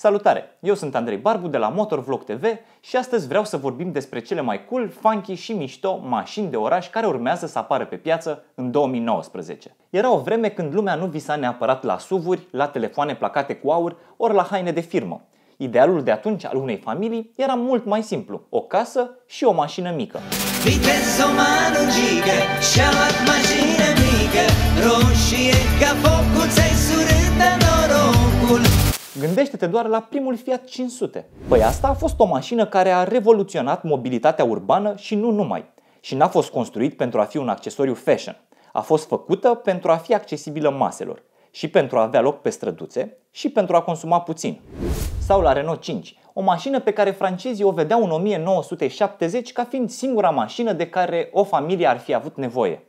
Salutare! Eu sunt Andrei Barbu de la Motor Vlog TV și astăzi vreau să vorbim despre cele mai cool, funky și mișto mașini de oraș care urmează să apară pe piață în 2019. Era o vreme când lumea nu visa neapărat la suvuri, la telefoane placate cu aur, ori la haine de firmă. Idealul de atunci al unei familii era mult mai simplu, o casă și o mașină mică. Vitezomanul și mașină mică, roșie ca focul, ți-ai norocul. Gândește-te doar la primul Fiat 500. Păi asta a fost o mașină care a revoluționat mobilitatea urbană și nu numai. Și n-a fost construit pentru a fi un accesoriu fashion. A fost făcută pentru a fi accesibilă maselor și pentru a avea loc pe străduțe și pentru a consuma puțin. Sau la Renault 5, o mașină pe care francezii o vedeau în 1970 ca fiind singura mașină de care o familie ar fi avut nevoie.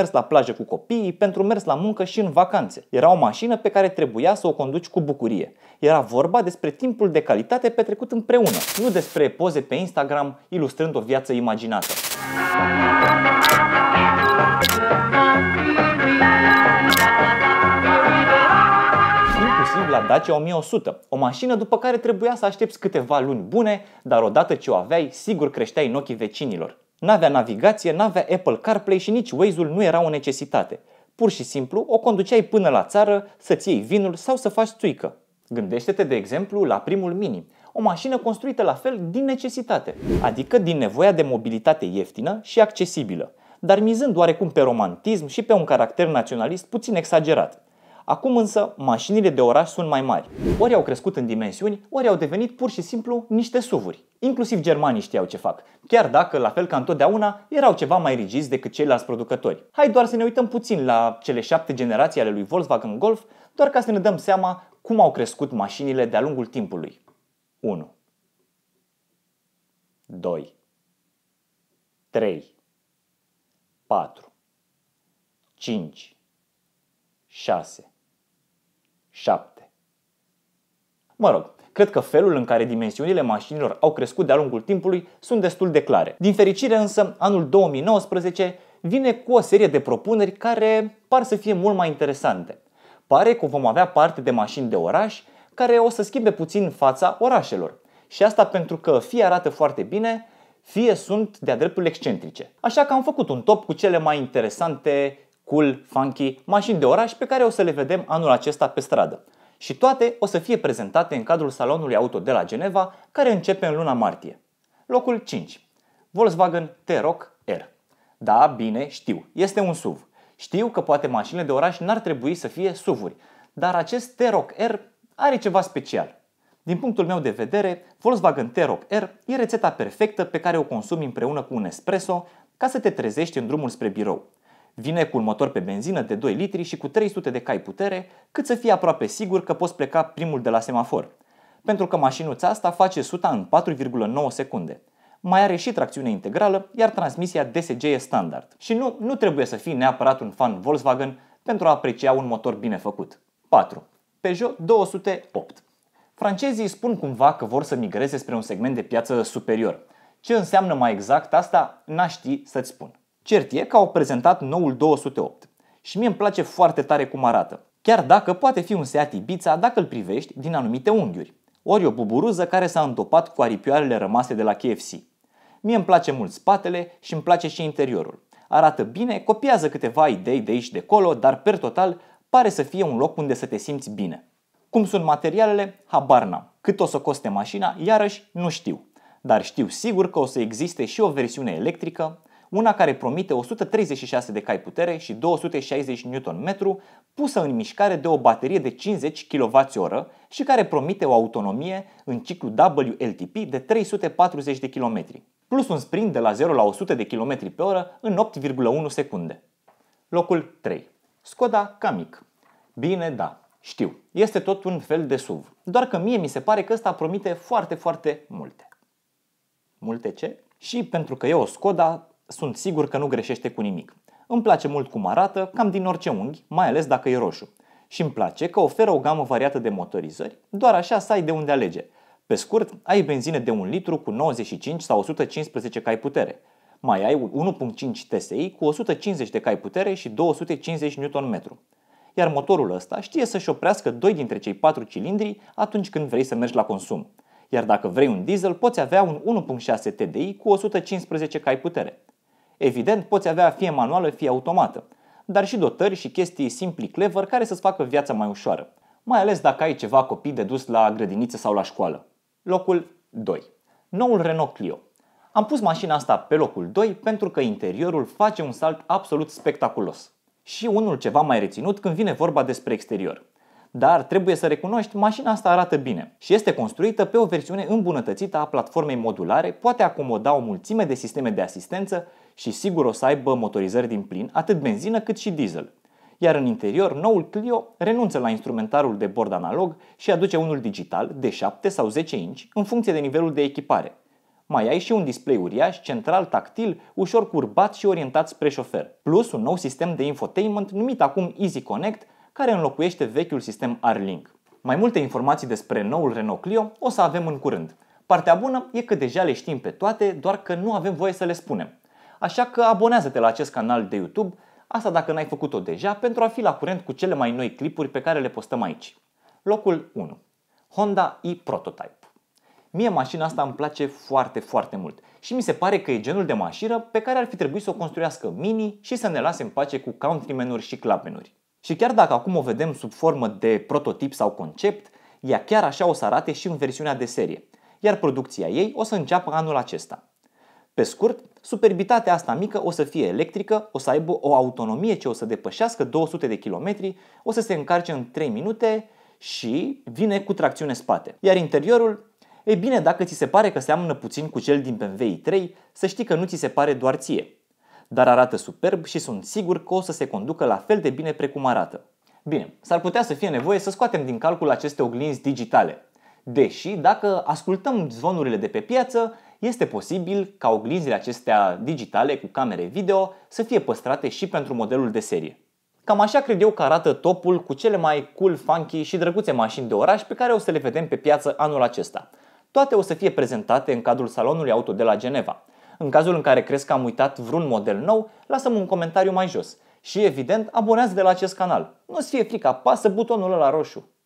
mers la plajă cu copiii, pentru mers la muncă și în vacanțe. Era o mașină pe care trebuia să o conduci cu bucurie. Era vorba despre timpul de calitate petrecut împreună, nu despre poze pe Instagram ilustrând o viață imaginată. la Dacia 1100, o mașină după care trebuia să aștepți câteva luni bune, dar odată ce o aveai, sigur creșteai în ochii vecinilor. N-avea navigație, n-avea Apple CarPlay și nici Waze-ul nu era o necesitate. Pur și simplu o conduceai până la țară să-ți iei vinul sau să faci țuică. Gândește-te, de exemplu, la primul Mini, o mașină construită la fel din necesitate, adică din nevoia de mobilitate ieftină și accesibilă, dar mizând oarecum pe romantism și pe un caracter naționalist puțin exagerat. Acum însă, mașinile de oraș sunt mai mari. Ori au crescut în dimensiuni, ori au devenit pur și simplu niște suvuri. Inclusiv germanii știau ce fac, chiar dacă, la fel ca întotdeauna, erau ceva mai rigizi decât ceilalți producători. Hai doar să ne uităm puțin la cele șapte generații ale lui Volkswagen Golf, doar ca să ne dăm seama cum au crescut mașinile de-a lungul timpului. 1 2 3 4 5 6 7. Mă rog, cred că felul în care dimensiunile mașinilor au crescut de-a lungul timpului sunt destul de clare. Din fericire însă, anul 2019 vine cu o serie de propuneri care par să fie mult mai interesante. Pare că vom avea parte de mașini de oraș care o să schimbe puțin fața orașelor. Și asta pentru că fie arată foarte bine, fie sunt de-a dreptul excentrice. Așa că am făcut un top cu cele mai interesante cool, funky, mașini de oraș pe care o să le vedem anul acesta pe stradă. Și toate o să fie prezentate în cadrul salonului auto de la Geneva, care începe în luna martie. Locul 5. Volkswagen T-Roc R. Da, bine, știu, este un SUV. Știu că poate mașinile de oraș n-ar trebui să fie SUV-uri, dar acest T-Roc R are ceva special. Din punctul meu de vedere, Volkswagen T-Roc R e rețeta perfectă pe care o consumi împreună cu un espresso ca să te trezești în drumul spre birou. Vine cu un motor pe benzină de 2 litri și cu 300 de cai putere, cât să fii aproape sigur că poți pleca primul de la semafor. Pentru că mașinuța asta face suta în 4,9 secunde. Mai are și tracțiune integrală, iar transmisia DSG e standard. Și nu, nu trebuie să fii neapărat un fan Volkswagen pentru a aprecia un motor bine făcut. 4. Peugeot 208 Francezii spun cumva că vor să migreze spre un segment de piață superior. Ce înseamnă mai exact asta, n-aș ști să-ți spun. Cert e că au prezentat noul 208 și mie îmi place foarte tare cum arată, chiar dacă poate fi un Seat Ibiza dacă îl privești din anumite unghiuri, ori o buburuză care s-a întopat cu aripioarele rămase de la KFC. Mie îmi place mult spatele și îmi place și interiorul. Arată bine, copiază câteva idei de aici de acolo, dar per total pare să fie un loc unde să te simți bine. Cum sunt materialele? Habar n-am. Cât o să coste mașina? Iarăși nu știu. Dar știu sigur că o să existe și o versiune electrică, una care promite 136 de cai putere și 260 Nm, pusă în mișcare de o baterie de 50 kWh și care promite o autonomie în ciclu WLTP de 340 de km, plus un sprint de la 0 la 100 de km pe oră în 8,1 secunde. Locul 3. Skoda Kamiq. Bine, da, știu, este tot un fel de SUV, doar că mie mi se pare că ăsta promite foarte, foarte multe. Multe ce? Și pentru că e o Skoda, sunt sigur că nu greșește cu nimic. Îmi place mult cum arată, cam din orice unghi, mai ales dacă e roșu. Și îmi place că oferă o gamă variată de motorizări, doar așa să ai de unde alege. Pe scurt, ai benzină de 1 litru cu 95 sau 115 cai putere. Mai ai 1.5 TSI cu 150 de cai putere și 250 Nm. Iar motorul ăsta știe să-și oprească 2 dintre cei 4 cilindri atunci când vrei să mergi la consum. Iar dacă vrei un diesel, poți avea un 1.6 TDI cu 115 cai putere. Evident, poți avea fie manuală, fie automată, dar și dotări și chestii simpli clever care să-ți facă viața mai ușoară, mai ales dacă ai ceva copii de dus la grădiniță sau la școală. Locul 2. Noul Renault Clio. Am pus mașina asta pe locul 2 pentru că interiorul face un salt absolut spectaculos. Și unul ceva mai reținut când vine vorba despre exterior. Dar trebuie să recunoști, mașina asta arată bine și este construită pe o versiune îmbunătățită a platformei modulare, poate acomoda o mulțime de sisteme de asistență și sigur o să aibă motorizări din plin, atât benzină cât și diesel. Iar în interior, noul Clio renunță la instrumentarul de bord analog și aduce unul digital de 7 sau 10 inci în funcție de nivelul de echipare. Mai ai și un display uriaș, central, tactil, ușor curbat și orientat spre șofer, plus un nou sistem de infotainment numit acum Easy Connect, care înlocuiește vechiul sistem Link. Mai multe informații despre noul Renault Clio o să avem în curând. Partea bună e că deja le știm pe toate, doar că nu avem voie să le spunem. Așa că abonează-te la acest canal de YouTube, asta dacă n-ai făcut-o deja, pentru a fi la curent cu cele mai noi clipuri pe care le postăm aici. Locul 1. Honda e-Prototype. Mie mașina asta îmi place foarte, foarte mult și mi se pare că e genul de mașină pe care ar fi trebuit să o construiască Mini și să ne lase în pace cu countrymenuri și clapenuri. Și chiar dacă acum o vedem sub formă de prototip sau concept, ea chiar așa o să arate și în versiunea de serie, iar producția ei o să înceapă anul acesta. Pe scurt, superbitatea asta mică o să fie electrică, o să aibă o autonomie ce o să depășească 200 de km, o să se încarce în 3 minute și vine cu tracțiune spate. Iar interiorul ei bine, dacă ți se pare că seamănă puțin cu cel din BMW i3, să știi că nu ți se pare doar ție. Dar arată superb și sunt sigur că o să se conducă la fel de bine precum arată. Bine, s-ar putea să fie nevoie să scoatem din calcul aceste oglinzi digitale. Deși, dacă ascultăm zvonurile de pe piață, este posibil ca oglinzile acestea digitale cu camere video să fie păstrate și pentru modelul de serie. Cam așa cred eu că arată topul cu cele mai cool, funky și drăguțe mașini de oraș pe care o să le vedem pe piață anul acesta. Toate o să fie prezentate în cadrul salonului auto de la Geneva. În cazul în care crezi că am uitat vreun model nou, lasă-mi un comentariu mai jos. Și evident, abonează de la acest canal. Nu-ți fie frică, apasă butonul la roșu.